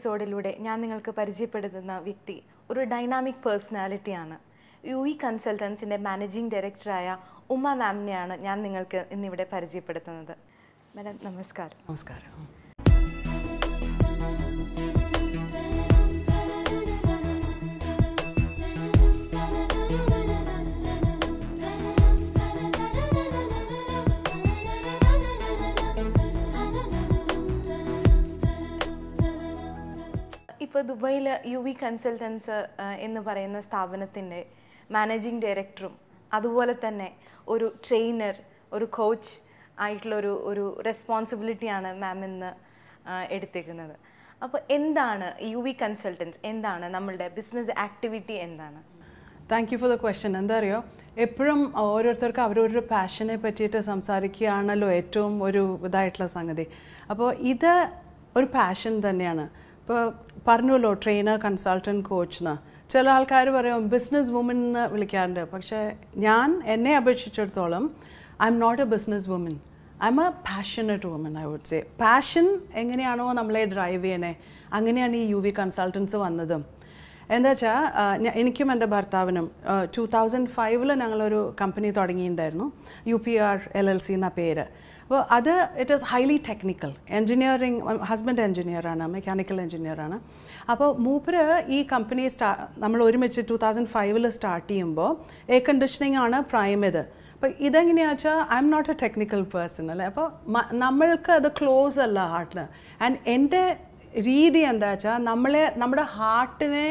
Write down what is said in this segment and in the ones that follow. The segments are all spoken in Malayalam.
എപ്പിസോഡിലൂടെ ഞാൻ നിങ്ങൾക്ക് പരിചയപ്പെടുത്തുന്ന വ്യക്തി ഒരു ഡൈനാമിക് പേഴ്സണാലിറ്റിയാണ് യു ഇ കൺസൾട്ടൻസിൻ്റെ മാനേജിംഗ് ഡയറക്ടറായ ഉമ്മ മാമിനെയാണ് ഞാൻ നിങ്ങൾക്ക് ഇന്നിവിടെ പരിചയപ്പെടുത്തുന്നത് മാഡം നമസ്കാരം നമസ്കാരം ഇപ്പോൾ ദുബൈയിൽ യു വി കൺസൾട്ടൻസ് എന്ന് പറയുന്ന സ്ഥാപനത്തിൻ്റെ മാനേജിങ് ഡയറക്ടറും അതുപോലെ തന്നെ ഒരു ട്രെയിനർ ഒരു കോച്ച് ആയിട്ടുള്ളൊരു ഒരു റെസ്പോൺസിബിലിറ്റിയാണ് മാം ഇന്ന് എടുത്തേക്കുന്നത് അപ്പോൾ എന്താണ് യു വി കൺസൾട്ടൻസ് എന്താണ് നമ്മളുടെ ബിസിനസ് ആക്ടിവിറ്റി എന്താണ് thank you for the question എന്താ അറിയോ എപ്പോഴും ഓരോരുത്തർക്കും അവരവരുടെ പാഷനെ പറ്റിയിട്ട് സംസാരിക്കുകയാണല്ലോ ഏറ്റവും ഒരു ഇതായിട്ടുള്ള സംഗതി അപ്പോൾ ഇത് ഒരു പാഷൻ തന്നെയാണ് ഇപ്പോൾ പറഞ്ഞല്ലോ ട്രെയിനർ കൺസൾട്ടൻറ്റ് കോച്ച് എന്ന് ചില ആൾക്കാർ പറയും ബിസിനസ് വുമൻ എന്ന് വിളിക്കാറുണ്ട് പക്ഷേ ഞാൻ എന്നെ അപേക്ഷിച്ചിടത്തോളം I'm not a business woman I'm a passionate woman I would say passion എങ്ങനെയാണോ നമ്മളെ ഡ്രൈവ് ചെയ്യണേ അങ്ങനെയാണ് ഈ യു വി കൺസൾട്ടൻസ് വന്നതും എന്താ വെച്ചാൽ എനിക്കും എൻ്റെ ഭർത്താവിനും ടു തൗസൻഡ് ഫൈവിൽ ഞങ്ങളൊരു കമ്പനി തുടങ്ങിയിട്ടുണ്ടായിരുന്നു U P R L L C എന്ന പേര് അപ്പോൾ അത് it is highly technical engineering husband എൻജിനീയറാണ് മെക്കാനിക്കൽ എൻജിനീയറാണ് അപ്പോൾ മൂപ്പര് ഈ കമ്പനി സ്റ്റാ നമ്മൾ ഒരുമിച്ച് ടു തൗസൻഡ് ഫൈവിൽ സ്റ്റാർട്ട് ചെയ്യുമ്പോൾ എയർ കണ്ടീഷനിങ് ആണ് പ്രൈം ഇത് അപ്പോൾ ഇതെങ്ങനെയാ വെച്ചാൽ I'm not a technical person അല്ലേ അപ്പോൾ നമ്മൾക്ക് അത് ക്ലോസ് അല്ല ഹാർട്ടിന് ആൻഡ് എൻ്റെ രീതി എന്താ വെച്ചാൽ നമ്മളെ നമ്മുടെ ഹാർട്ടിനെ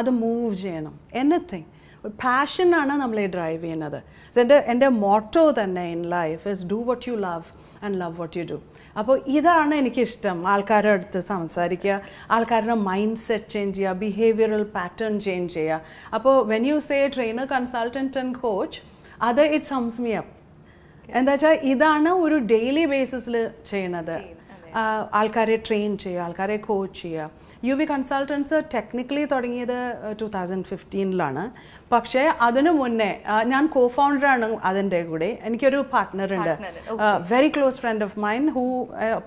അത് മൂവ് ചെയ്യണം എനിത്തിങ് ഒരു പാഷനാണ് ഈ ഡ്രൈവ് ചെയ്യുന്നത് എൻ്റെ എൻ്റെ മോട്ടോ തന്നെ in life is do what you love and love what you do അപ്പോൾ ഇതാണ് എനിക്കിഷ്ടം ആൾക്കാരുടെ അടുത്ത് സംസാരിക്കുക ആൾക്കാരുടെ മൈൻഡ് സെറ്റ് ചേഞ്ച് ചെയ്യുക ബിഹേവിയറൽ പാറ്റേൺ ചേഞ്ച് ചെയ്യുക അപ്പോൾ when you say trainer consultant and coach അത് ഇറ്റ് സംസ് അപ്പ് എന്താ വെച്ചാൽ ഇതാണ് ഒരു ഡെയിലി ബേസിസിൽ ചെയ്യണത് ആൾക്കാരെ ട്രെയിൻ ചെയ്യുക ആൾക്കാരെ കോച്ച് ചെയ്യുക യു വി കൺസൾട്ടൻസ് ടെക്നിക്കലി തുടങ്ങിയത് ടു തൗസൻഡ് ഫിഫ്റ്റീനിലാണ് പക്ഷേ അതിനു മുന്നേ ഞാൻ കോ ഫൗണ്ടറാണ് അതിൻ്റെ കൂടെ എനിക്കൊരു പാർട്ട്ണറുണ്ട് very close friend of mine who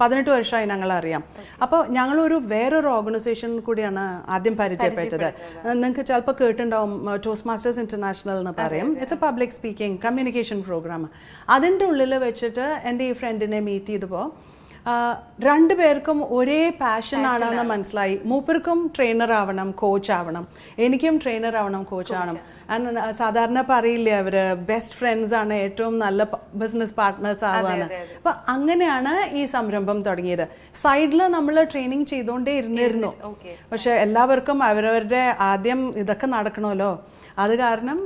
പതിനെട്ട് വർഷമായി ഞങ്ങൾ അറിയാം അപ്പോൾ ഞങ്ങളൊരു വേറൊരു ഓർഗനൈസേഷൻ കൂടിയാണ് ആദ്യം പരിചയപ്പെട്ടത് നിങ്ങൾക്ക് ചിലപ്പോൾ കേട്ടിട്ടുണ്ടാവും ടോസ് മാസ്റ്റേഴ്സ് ഇൻ്റർനാഷണൽ എന്ന് പറയും it's a public speaking communication programme അതിൻ്റെ ഉള്ളിൽ വെച്ചിട്ട് എൻ്റെ ഈ ഫ്രണ്ടിനെ മീറ്റ് ചെയ്തപ്പോൾ രണ്ട് പേർക്കും ഒരേ പാഷൻ ആണെന്ന് മനസ്സിലായി മൂപ്പർക്കും ട്രെയിനർ ആവണം കോച്ച് ആവണം എനിക്കും ട്രെയിനർ ആവണം കോച്ച് ആവണം സാധാരണ പറയില്ലേ അവര് ബെസ്റ്റ് ഫ്രണ്ട്സ് ആണ് ഏറ്റവും നല്ല ബിസിനസ് പാർട്ട്നേഴ്സ് ആവാണ് അപ്പൊ അങ്ങനെയാണ് ഈ സംരംഭം തുടങ്ങിയത് സൈഡിൽ നമ്മൾ ട്രെയിനിങ് ചെയ്തുകൊണ്ടേ ഇരുന്നിരുന്നു പക്ഷെ എല്ലാവർക്കും അവരവരുടെ ആദ്യം ഇതൊക്കെ നടക്കണമല്ലോ അത് കാരണം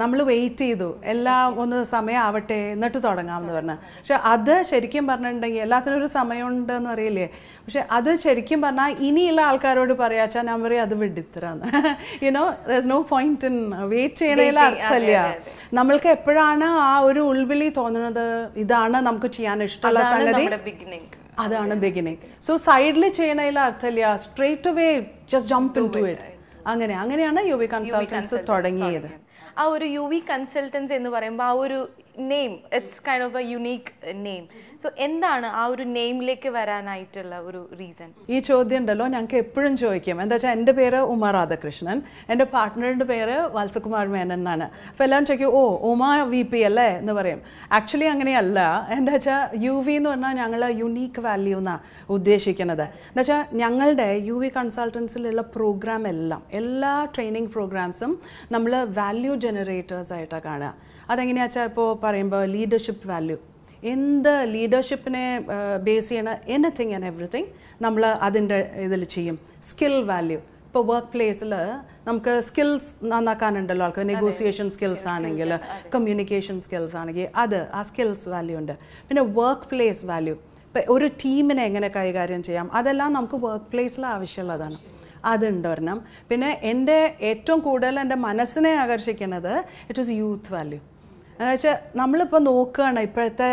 നമ്മൾ വെയിറ്റ് ചെയ്തു എല്ലാം ഒന്ന് സമയമാവട്ടെ എന്നിട്ട് തുടങ്ങാമെന്ന് പറഞ്ഞു പക്ഷെ അത് ശരിക്കും പറഞ്ഞിട്ടുണ്ടെങ്കിൽ എല്ലാത്തിനും ഒരു സമയമുണ്ടെന്ന് അറിയില്ലേ പക്ഷെ അത് ശരിക്കും പറഞ്ഞാൽ ഇനിയുള്ള ആൾക്കാരോട് പറയാച്ചാൽ ഞാൻ പറയും അത് വിഡിത്തരാന്ന് you know there no point in wait ചെയ്യണതിൽ അർത്ഥമില്ല നമ്മൾക്ക് എപ്പോഴാണ് ആ ഒരു ഉൾവിളി തോന്നുന്നത് ഇതാണ് നമുക്ക് ചെയ്യാൻ ഇഷ്ടമുള്ള സംഗതി അതാണ് ബിഗിനിങ് സോ സൈഡിൽ ചെയ്യണതിൽ അർത്ഥമില്ല straight way just jump in to it അങ്ങനെ അങ്ങനെയാണ് യു വി കൺസൾട്ടൻസ് തുടങ്ങിയത് ആ ഒരു യു വി കൺസൾട്ടൻസ് എന്ന് പറയുമ്പോൾ ആ ഒരു name it's kind of a unique name so എന്താണ് ആ ഒരു നെയിമിലേക്ക് വരാനായിട്ടുള്ള ഒരു റീസൺ ഈ ചോദ്യം ഉണ്ടല്ലോ ഞങ്ങൾക്ക് എപ്പോഴും ചോദിക്കും എന്താ വെച്ചാൽ എൻ്റെ പേര് ഉമ രാധാകൃഷ്ണൻ എൻ്റെ പാർട്ട്ണറിൻ്റെ പേര് വത്സകുമാർ മേനൻ എന്നാണ് അപ്പോൾ എല്ലാവരും ചോദിക്കും ഓ ഉമ വി പി അല്ലേ എന്ന് പറയും ആക്ച്വലി അങ്ങനെയല്ല എന്താ വെച്ചാൽ യു വി എന്ന് പറഞ്ഞാൽ ഞങ്ങൾ യുണീക്ക് വാല്യൂ എന്നാണ് ഉദ്ദേശിക്കുന്നത് എന്താ വെച്ചാൽ ഞങ്ങളുടെ യു വി കൺസൾട്ടൻസിലുള്ള പ്രോഗ്രാം എല്ലാം എല്ലാ ട്രെയിനിങ് പ്രോഗ്രാംസും നമ്മൾ വാല്യൂ ജനറേറ്റേഴ്സ് ആയിട്ടാണ് കാണുക അതെങ്ങനെയാച്ചാൽ വെച്ചാൽ ഇപ്പോൾ പറയുമ്പോൾ ലീഡർഷിപ്പ് വാല്യൂ എന്ത് ലീഡർഷിപ്പിനെ ബേസ് ചെയ്യണ എനിത്തിങ് ആൻഡ് എവറിത്തിങ് നമ്മൾ അതിൻ്റെ ഇതിൽ ചെയ്യും സ്കിൽ വാല്യൂ ഇപ്പോൾ വർക്ക് പ്ലേസിൽ നമുക്ക് സ്കിൽസ് നന്നാക്കാനുണ്ടല്ലോ ആൾക്ക് നെഗോസിയേഷൻ സ്കിൽസ് ആണെങ്കിൽ കമ്മ്യൂണിക്കേഷൻ സ്കിൽസ് ആണെങ്കിൽ അത് ആ സ്കിൽസ് വാല്യൂ ഉണ്ട് പിന്നെ വർക്ക് പ്ലേസ് വാല്യൂ ഇപ്പം ഒരു ടീമിനെ എങ്ങനെ കൈകാര്യം ചെയ്യാം അതെല്ലാം നമുക്ക് വർക്ക് പ്ലേസിൽ ആവശ്യമുള്ളതാണ് ഒരെണ്ണം പിന്നെ എൻ്റെ ഏറ്റവും കൂടുതൽ എൻ്റെ മനസ്സിനെ ആകർഷിക്കുന്നത് ഇറ്റ് ഈസ് യൂത്ത് വാല്യൂ എന്നുവെച്ചാൽ നമ്മളിപ്പോൾ നോക്കുകയാണ് ഇപ്പോഴത്തെ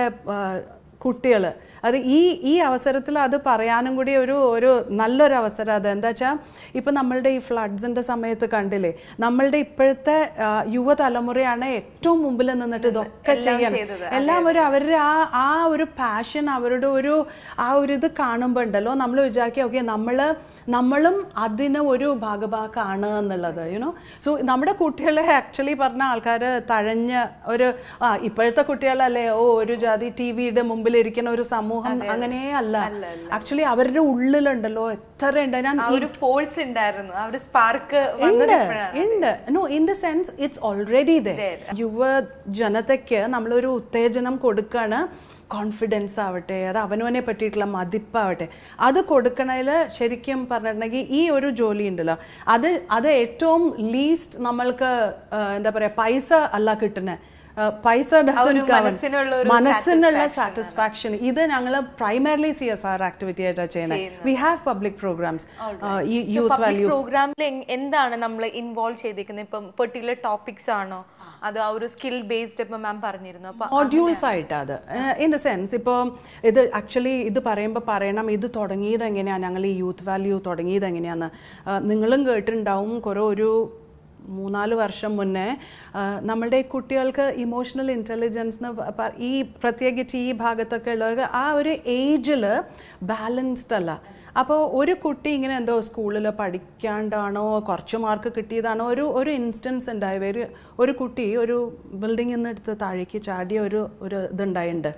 കുട്ടികൾ അത് ഈ ഈ അവസരത്തിൽ അത് പറയാനും കൂടി ഒരു ഒരു നല്ലൊരു അവസരം അത് എന്താ വെച്ചാൽ ഇപ്പം നമ്മളുടെ ഈ ഫ്ലഡ്സിൻ്റെ സമയത്ത് കണ്ടില്ലേ നമ്മളുടെ ഇപ്പോഴത്തെ യുവതലമുറയാണ് ഏറ്റവും മുമ്പിൽ നിന്നിട്ട് ഇതൊക്കെ ചെയ്യണം ഒരു അവരുടെ ആ ആ ഒരു പാഷൻ അവരുടെ ഒരു ആ ഒരു ഇത് കാണുമ്പോൾ ഉണ്ടല്ലോ നമ്മൾ വിചാരിക്കുക ഓക്കെ നമ്മൾ നമ്മളും അതിന് ഒരു ഭാഗഭാക്കാണ് എന്നുള്ളത് യുനോ സോ നമ്മുടെ കുട്ടികളെ ആക്ച്വലി പറഞ്ഞ ആൾക്കാർ തഴഞ്ഞ് ഒരു ആ ഇപ്പോഴത്തെ കുട്ടികളല്ലേ ഓ ഒരു ജാതി ടി വിയുടെ മുമ്പിലിരിക്കുന്ന ഒരു സമൂഹം സമൂഹം അങ്ങനെ അല്ല ആക്ച്വലി അവരുടെ ഉള്ളിലുണ്ടല്ലോ എത്ര ഉണ്ട് ഞാൻ ഒരു ഫോഴ്സ് ഉണ്ടായിരുന്നു സ്പാർക്ക് ഉണ്ട് no in the sense it's already യുവ ജനതയ്ക്ക് നമ്മളൊരു ഉത്തേജനം കൊടുക്കാണ് കോൺഫിഡൻസ് ആവട്ടെ അത് അവനവനെ പറ്റിയിട്ടുള്ള മതിപ്പാവട്ടെ അത് കൊടുക്കണതിൽ ശരിക്കും പറഞ്ഞിട്ടുണ്ടെങ്കിൽ ഈ ഒരു ജോലി ഉണ്ടല്ലോ അത് അത് ഏറ്റവും ലീസ്റ്റ് നമ്മൾക്ക് എന്താ പറയുക പൈസ അല്ല കിട്ടുന്നത് പൈസ മനസ്സിനുള്ള സാറ്റിസ്ഫാക്ഷൻ ഇത് ഞങ്ങൾ primarily C S R activity ആയിട്ടാണ് ചെയ്യുന്നത് we have public programmes youth value പ്രോഗ്രാമിൽ എന്താണ് നമ്മൾ ഇൻവോൾവ് ചെയ്തിരിക്കുന്നത് ഇപ്പം പെർട്ടിക്കുലർ ടോപ്പിക്സ് ആണോ അത് ആ ഒരു സ്കിൽ ബേസ്ഡ് ഇപ്പം മാം പറഞ്ഞിരുന്നു മോഡ്യൂൾസ് ആയിട്ട് അത് ഇൻ ദ സെൻസ് ഇപ്പോൾ ഇത് ആക്ച്വലി ഇത് പറയുമ്പോൾ പറയണം ഇത് തുടങ്ങിയത് എങ്ങനെയാണ് ഞങ്ങൾ ഈ യൂത്ത് വാല്യൂ തുടങ്ങിയത് എങ്ങനെയാണെന്ന് നിങ്ങളും കേട്ടിട്ടുണ്ടാവും കുറേ ഒരു മൂന്നാല് വർഷം മുന്നേ നമ്മളുടെ കുട്ടികൾക്ക് ഇമോഷണൽ ഇൻ്റലിജൻസിന് ഈ പ്രത്യേകിച്ച് ഈ ഭാഗത്തൊക്കെ ഉള്ളവർക്ക് ആ ഒരു ഏജിൽ ബാലൻസ്ഡ് അല്ല അപ്പോൾ ഒരു കുട്ടി ഇങ്ങനെ എന്തോ സ്കൂളിൽ പഠിക്കാണ്ടാണോ കുറച്ച് മാർക്ക് കിട്ടിയതാണോ ഒരു ഒരു ഇൻസ്റ്റൻസ് ഉണ്ടായി ഒരു ഒരു കുട്ടി ഒരു ബിൽഡിങ്ങിൽ നിന്ന് എടുത്ത് താഴേക്ക് ചാടിയ ഒരു ഒരു ഇതുണ്ടായിട്ടുണ്ട്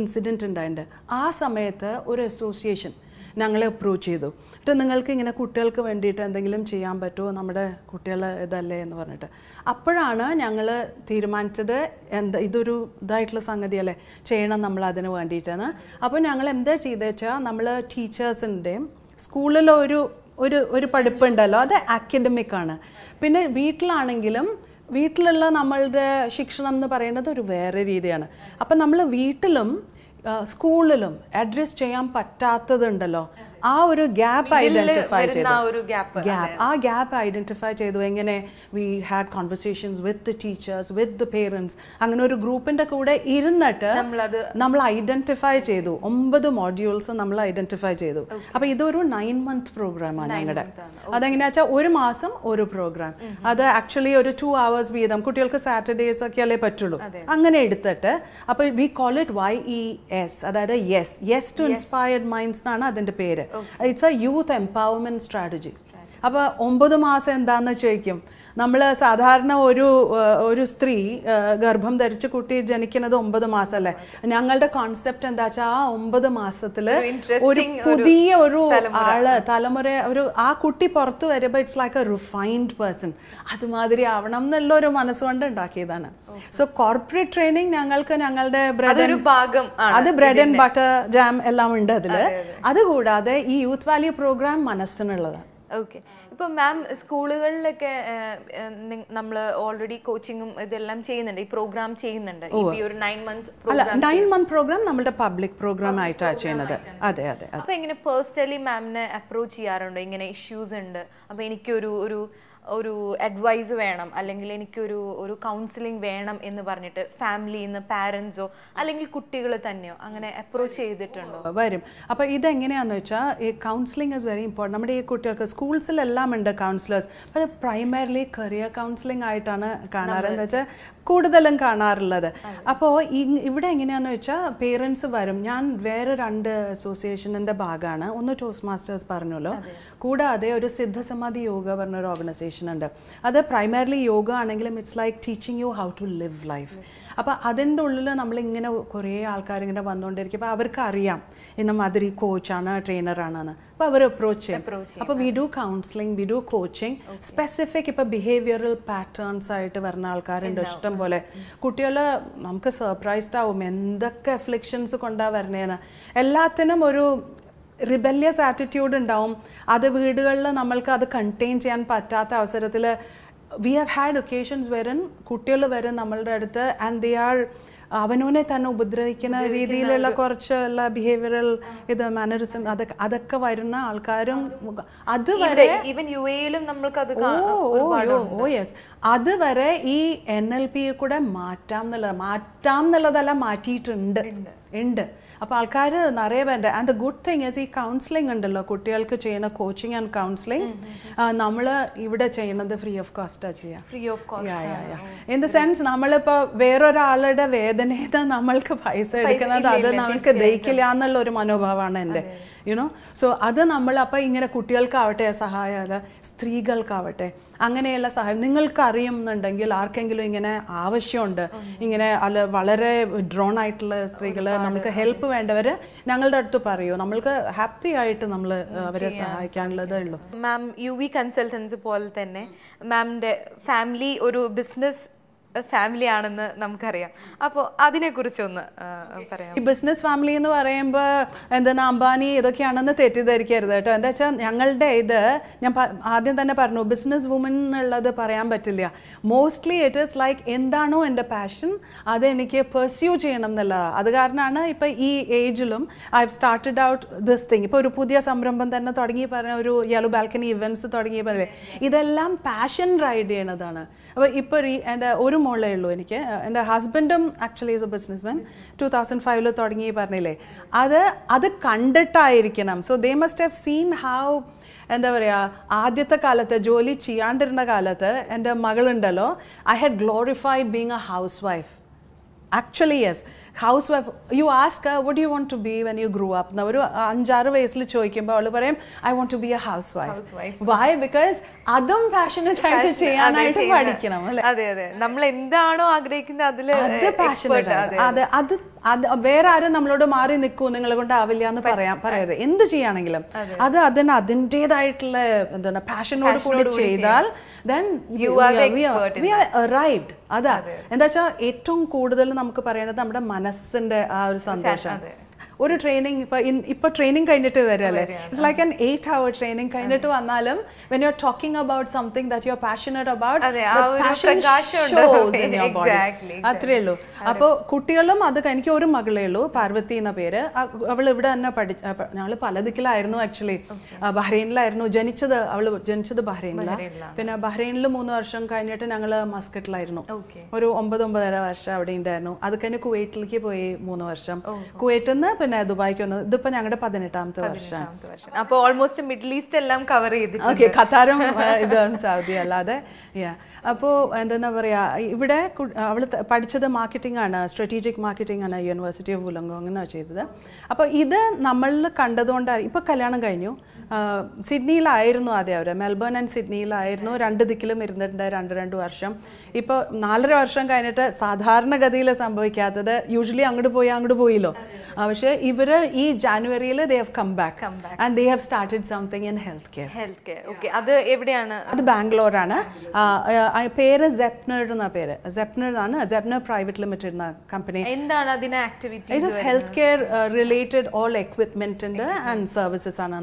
ഇൻസിഡൻറ്റ് ഉണ്ടായിട്ടുണ്ട് ആ സമയത്ത് ഒരു അസോസിയേഷൻ ഞങ്ങളെ അപ്രൂവ് ചെയ്തു എന്നിട്ട് നിങ്ങൾക്ക് ഇങ്ങനെ കുട്ടികൾക്ക് വേണ്ടിയിട്ട് എന്തെങ്കിലും ചെയ്യാൻ പറ്റുമോ നമ്മുടെ കുട്ടികൾ ഇതല്ലേ എന്ന് പറഞ്ഞിട്ട് അപ്പോഴാണ് ഞങ്ങൾ തീരുമാനിച്ചത് എന്താ ഇതൊരു ഇതായിട്ടുള്ള സംഗതിയല്ലേ ചെയ്യണം നമ്മൾ അതിന് വേണ്ടിയിട്ടാണ് അപ്പോൾ ഞങ്ങൾ എന്താ ചെയ്തതെന്ന് വെച്ചാൽ നമ്മൾ ടീച്ചേഴ്സിൻ്റെയും സ്കൂളിലൊരു ഒരു ഒരു പഠിപ്പുണ്ടല്ലോ അത് അക്കാഡമിക് ആണ് പിന്നെ വീട്ടിലാണെങ്കിലും വീട്ടിലുള്ള നമ്മളുടെ ശിക്ഷണം എന്ന് പറയുന്നത് ഒരു വേറെ രീതിയാണ് അപ്പം നമ്മൾ വീട്ടിലും സ്കൂളിലും അഡ്രസ് ചെയ്യാൻ പറ്റാത്തതുണ്ടല്ലോ ആ ഒരു ഗ്യാപ്പ് ഐഡന്റിഫൈ ചെയ്തു ഗ്യാപ്പ് ആ ഗ്യാപ്പ് ഐഡന്റിഫൈ ചെയ്തു എങ്ങനെ we had conversations with teachers with parents അങ്ങനെ ഒരു ഗ്രൂപ്പിന്റെ കൂടെ ഇരുന്നിട്ട് നമ്മൾ ഐഡന്റിഫൈ ചെയ്തു ഒമ്പത് മോഡ്യൂൾസ് നമ്മൾ ഐഡന്റിഫൈ ചെയ്തു അപ്പൊ ഇതൊരു നയൻ മന്ത് പ്രോഗ്രാമാണ് ഞങ്ങളുടെ അതെങ്ങനെയാ വെച്ചാൽ ഒരു മാസം ഒരു പ്രോഗ്രാം അത് ആക്ച്വലി ഒരു ടു അവേഴ്സ് വീതം കുട്ടികൾക്ക് സാറ്റർഡേസ് ഒക്കെ അല്ലേ പറ്റുള്ളൂ അങ്ങനെ എടുത്തിട്ട് അപ്പോൾ we call it Y E S അതായത് yes yes to inspired minds എന്നാണ് അതിന്റെ പേര് it's a youth empowerment strategy അപ്പോൾ ഒമ്പത് മാസം എന്താന്ന് ചോദിക്കും നമ്മൾ സാധാരണ ഒരു ഒരു സ്ത്രീ ഗർഭം ധരിച്ച് കുട്ടി ജനിക്കുന്നത് ഒമ്പത് അല്ലേ ഞങ്ങളുടെ കോൺസെപ്റ്റ് എന്താ വെച്ചാൽ ആ ഒമ്പത് മാസത്തിൽ ഒരു പുതിയ ഒരു ആള് തലമുറ ഒരു ആ കുട്ടി പുറത്ത് വരുമ്പോൾ it's like a refined person അതുമാതിരി ആവണം എന്നുള്ള ഒരു മനസ്സുകൊണ്ട് ഉണ്ടാക്കിയതാണ് സോ കോർപ്പറേറ്റ് ട്രെയിനിങ് ഞങ്ങൾക്ക് ഞങ്ങളുടെ ബ്രെഡ് ഭാഗം അത് ബ്രെഡ് ആൻഡ് ബട്ടർ ജാം എല്ലാം ഉണ്ട് അതിൽ അതുകൂടാതെ ഈ യൂത്ത് വാല്യൂ പ്രോഗ്രാം മനസ്സിനുള്ളത് ഓക്കെ ഇപ്പം മാം സ്കൂളുകളിലൊക്കെ നമ്മൾ ഓൾറെഡി കോച്ചിങ്ങും ഇതെല്ലാം ചെയ്യുന്നുണ്ട് ഈ പ്രോഗ്രാം ചെയ്യുന്നുണ്ട് ഈ ഒരു നയൻ മന്ത് അല്ല നയൻ മന്ത് പ്രോഗ്രാം നമ്മുടെ പബ്ലിക് പ്രോഗ്രാം ആയിട്ടാണ് ചെയ്യുന്നത് അതെ അതെ അപ്പൊ എങ്ങനെ പേഴ്സണലി മാമിനെ അപ്രോച്ച് ചെയ്യാറുണ്ടോ ഇങ്ങനെ ഇഷ്യൂസ് ഉണ്ട് അപ്പൊ എനിക്കൊരു ഒരു ഒരു അഡ്വൈസ് വേണം അല്ലെങ്കിൽ എനിക്കൊരു ഒരു കൗൺസിലിംഗ് വേണം എന്ന് പറഞ്ഞിട്ട് ഫാമിലിയിൽ നിന്ന് പാരൻസോ അല്ലെങ്കിൽ കുട്ടികൾ തന്നെയോ അങ്ങനെ അപ്രോച്ച് ചെയ്തിട്ടുണ്ടോ വരും അപ്പോൾ ഇതെങ്ങനെയാണെന്ന് വെച്ചാൽ ഈ കൗൺസിലിംഗ് ഇസ് വെരി ഇമ്പോർട്ടൻ്റ് നമ്മുടെ ഈ കുട്ടികൾക്ക് സ്കൂൾസിലെല്ലാം ഉണ്ട് കൗൺസിലേഴ്സ് പക്ഷേ പ്രൈമറിലി കരിയർ കൗൺസിലിംഗ് ആയിട്ടാണ് കാണാറ് എന്ന് വെച്ചാൽ കൂടുതലും കാണാറുള്ളത് അപ്പോൾ ഇവിടെ എങ്ങനെയാണെന്ന് വെച്ചാൽ പേരൻസ് വരും ഞാൻ വേറെ രണ്ട് അസോസിയേഷനിൻ്റെ ഭാഗമാണ് ഒന്ന് ടോസ് മാസ്റ്റേഴ്സ് പറഞ്ഞല്ലോ കൂടാതെ ഒരു സിദ്ധസമാധി യോഗ പറഞ്ഞൊരു ഓർഗനൈസേഷൻ ഉണ്ട് അത് പ്രൈമറിലി യോഗ ആണെങ്കിലും it's like teaching you how to live life അപ്പോൾ അതിൻ്റെ ഉള്ളിൽ നമ്മളിങ്ങനെ കുറേ ആൾക്കാരിങ്ങനെ വന്നുകൊണ്ടിരിക്കും അപ്പോൾ അവർക്ക് അറിയാം ഇന്ന മാതിരി കോച്ചാണ് ട്രെയിനറാണെന്ന് അപ്പോൾ അവർ അപ്രോച്ച് ചെയ്യും അപ്പോൾ we do counselling we do coaching specific ഇപ്പോൾ ബിഹേവിയറൽ പാറ്റേൺസ് ആയിട്ട് വരുന്ന ആൾക്കാരുണ്ട് ഇഷ്ടം പോലെ കുട്ടികൾ നമുക്ക് സർപ്രൈസ്ഡ് ആവും എന്തൊക്കെ അഫ്ലിക്ഷൻസ് കൊണ്ടാ വരണേന്ന് എല്ലാത്തിനും ഒരു റിബല്യസ് ആറ്റിറ്റ്യൂഡ് ഉണ്ടാവും അത് വീടുകളിൽ നമ്മൾക്ക് അത് കണ്ടെയ്ൻ ചെയ്യാൻ പറ്റാത്ത അവസരത്തിൽ വി ഹാവ് ഹാഡ് ഒക്കേഷൻസ് വരും കുട്ടികൾ വരും നമ്മളുടെ അടുത്ത് ആൻഡ് ദേ ആർ അവനവനെ തന്നെ ഉപദ്രവിക്കുന്ന രീതിയിലുള്ള കുറച്ചുള്ള ബിഹേവിയറൽ ഇത് മാനറിസം അതൊക്കെ അതൊക്കെ വരുന്ന ആൾക്കാരും അതുവരെ ഈവൻ യു എയിലും നമ്മൾക്ക് അത് ഓ യെസ് അതുവരെ ഈ എൻ എൽ പിയെ കൂടെ മാറ്റാം എന്നുള്ളത് മാറ്റാം എന്നുള്ളതല്ല മാറ്റിയിട്ടുണ്ട് ഉണ്ട് അപ്പോൾ ആൾക്കാർ നിറയെ വേണ്ട and the good thing is ഈ കൗൺസിലിംഗ് ഉണ്ടല്ലോ കുട്ടികൾക്ക് ചെയ്യുന്ന കോച്ചിങ് ആൻഡ് കൗൺസിലിംഗ് നമ്മൾ ഇവിടെ ചെയ്യുന്നത് ഫ്രീ ഓഫ് കോസ്റ്റാണ് ചെയ്യുക free of cost in the sense നമ്മളിപ്പോൾ വേറൊരാളുടെ വേദനയിൽ നമ്മൾക്ക് പൈസ എടുക്കുന്നത് അത് നമുക്ക് ദഹിക്കില്ല എന്നുള്ള ഒരു മനോഭാവമാണ് എൻ്റെ യുനോ സോ അത് നമ്മൾ അപ്പം ഇങ്ങനെ കുട്ടികൾക്കാവട്ടെ സഹായം അല്ല സ്ത്രീകൾക്കാവട്ടെ അങ്ങനെയുള്ള സഹായം നിങ്ങൾക്ക് അറിയുന്നുണ്ടെങ്കിൽ ആർക്കെങ്കിലും ഇങ്ങനെ ആവശ്യമുണ്ട് ഇങ്ങനെ അല്ല വളരെ ഡ്രോൺ ആയിട്ടുള്ള സ്ത്രീകൾ നമുക്ക് ഹെൽപ്പ് വേണ്ടവർ ഞങ്ങളുടെ അടുത്ത് പറയൂ നമ്മൾക്ക് ഹാപ്പി ആയിട്ട് നമ്മൾ അവരെ സഹായിക്കാനുള്ളതേ ഉള്ളൂ മാം യു വി കൺസൾട്ടൻസ് പോലെ തന്നെ മാമിൻ്റെ ഫാമിലി ഒരു ബിസിനസ് ഫാമിലി ആണെന്ന് നമുക്കറിയാം അപ്പോൾ അതിനെക്കുറിച്ചൊന്ന് പറയാം ഈ ബിസിനസ് ഫാമിലി എന്ന് പറയുമ്പോൾ എന്താണ് അംബാനി ഇതൊക്കെയാണെന്ന് തെറ്റിദ്ധരിക്കരുത് കേട്ടോ എന്താ വെച്ചാൽ ഞങ്ങളുടെ ഇത് ഞാൻ ആദ്യം തന്നെ പറഞ്ഞു ബിസിനസ് വുമൻ എന്നുള്ളത് പറയാൻ പറ്റില്ല മോസ്റ്റ്ലി ഇറ്റ് ഈസ് ലൈക്ക് എന്താണോ എൻ്റെ പാഷൻ എനിക്ക് പെർസ്യൂ ചെയ്യണം എന്നുള്ളത് അത് കാരണമാണ് ഇപ്പോൾ ഈ ഏജിലും I have started out this thing ഇപ്പോൾ ഒരു പുതിയ സംരംഭം തന്നെ തുടങ്ങി പറഞ്ഞ ഒരു യെല്ലോ ബാൽക്കണി ഇവൻറ്റ്സ് തുടങ്ങി പോലെ ഇതെല്ലാം പാഷൻ റൈഡ് ചെയ്യണതാണ് അപ്പോൾ ഇപ്പോൾ എൻ്റെ ഒരു മുകളിലേ ഉള്ളൂ എനിക്ക് എൻ്റെ ഹസ്ബൻഡും actually is a business man two thousand ഫൈവില് തുടങ്ങി പറഞ്ഞില്ലേ അത് അത് കണ്ടിട്ടായിരിക്കണം so they must have seen how എന്താ പറയുക ആദ്യത്തെ കാലത്ത് ജോലി ചെയ്യാണ്ടിരുന്ന കാലത്ത് എൻ്റെ മകളുണ്ടല്ലോ I had glorified being a house wife actually yes house wife you ask would you want to be when you grew up ഒരു അഞ്ചാറ് വയസ്സിൽ ചോദിക്കുമ്പോൾ അവൾ പറയും I want to be a house wife why because അതും പാഷനറ്റ് ആയിട്ട് ചെയ്യാനായിട്ട് പഠിക്കണം അല്ലേ അതെ അതെ നമ്മൾ എന്താണോ ആഗ്രഹിക്കുന്നത് അതിൽ അത് പാഷനറ്റ് അത് അത് അത് വേറെ ആരും നമ്മളോട് മാറി നിൽക്കൂ നിങ്ങളെ കൊണ്ട് ആവില്ല എന്ന് പറയാം പറയരുത് എന്ത് ചെയ്യാണെങ്കിലും അത് അതിന് അതിൻ്റെതായിട്ടുള്ള എന്താണ് പാഷനോട് കൂടി ചെയ്താൽ ദെൻ യു അറൈവ്ഡ് അതാ എന്താ വെച്ചാൽ ഏറ്റവും കൂടുതൽ നമുക്ക് പറയേണ്ടത് നമ്മുടെ മനസ്സിന്റെ ആ ഒരു സന്തോഷം ഒരു ട്രെയിനിങ് ഇപ്പൊ ഇപ്പൊ ട്രെയിനിങ് കഴിഞ്ഞിട്ട് വരല്ലേ it's like an eight hour training കഴിഞ്ഞിട്ട് വന്നാലും when you are talking about something that you are passionate about അത്രേ ഉള്ളൂ അപ്പോൾ കുട്ടികളും അത് എനിക്ക് ഒരു മകളേ ഉള്ളൂ പാർവതി എന്ന പേര് അവൾ ഇവിടെ തന്നെ പഠിച്ച ഞങ്ങൾ പല ദിക്കിലായിരുന്നു ആക്ച്വലി ബഹ്റൈനിലായിരുന്നു ജനിച്ചത് അവൾ ജനിച്ചത് ബഹ്റൈനിലാണ് പിന്നെ ബഹ്റൈനിൽ മൂന്ന് വർഷം കഴിഞ്ഞിട്ട് ഞങ്ങൾ മസ്കറ്റിലായിരുന്നു ഒരു ഒമ്പത് ഒമ്പതര വർഷം അവിടെ ഉണ്ടായിരുന്നു അത് കഴിഞ്ഞ് കുവൈറ്റിലേക്ക് പോയി മൂന്ന് വർഷം കുവൈറ്റിൽ നിന്ന് പിന്നെ ദുബായ്ക്ക് വന്നത് ഇതിപ്പോ ഞങ്ങളുടെ പതിനെട്ടാമത്തെ വർഷം അപ്പോൾ ഓൾമോസ്റ്റ് മിഡിൽ ഈസ്റ്റ് എല്ലാം കവർ ചെയ്തിട്ടുണ്ട് ഓക്കെ ഖത്താറും ഇതും സൗദി അല്ലാതെ അപ്പോൾ എന്താ പറയാ ഇവിടെ അവൾ പഠിച്ചത് മാർക്കറ്റിംഗ് ആണ് സ്ട്രാറ്റജിക് മാർക്കറ്റിംഗ് ആണ് യൂണിവേഴ്സിറ്റി ഓഫ് ഉലങ്കോങ്ങിനാണ് ചെയ്തത് അപ്പോൾ ഇത് നമ്മളിൽ കണ്ടതുകൊണ്ടാണ് ഇപ്പൊ കല്യാണം കഴിഞ്ഞു സിഡ്നിയിലായിരുന്നു ആദ്യം അവർ മെൽബൺ ആൻഡ് സിഡ്നിയിലായിരുന്നു രണ്ട് ദിക്കിലും ഇരുന്നിട്ടുണ്ട് രണ്ട് രണ്ട് വർഷം ഇപ്പോൾ നാലര വർഷം കഴിഞ്ഞിട്ട് സാധാരണഗതിയിൽ സംഭവിക്കാത്തത് യൂഷ്വലി അങ്ങോട്ട് പോയി അങ്ങോട്ട് പോയില്ലോ പക്ഷേ ഇവർ ഈ ജാനുവരിയിൽ they have come back and they have started something in health care health care okay അത് എവിടെയാണ് അത് ബാംഗ്ലൂരാണ് പേര് ജെപ്നേഡ് എന്ന പേര് ജെപ്നേഡ് ആണ് ജെപ്നർ പ്രൈവറ്റ് ലിമിറ്റഡ് എന്ന കമ്പനി എന്താണ് അതിന് activity health care related all എക്വിപ്മെന്റിന്റെ ആൻഡ് സർവീസസ് ആണ്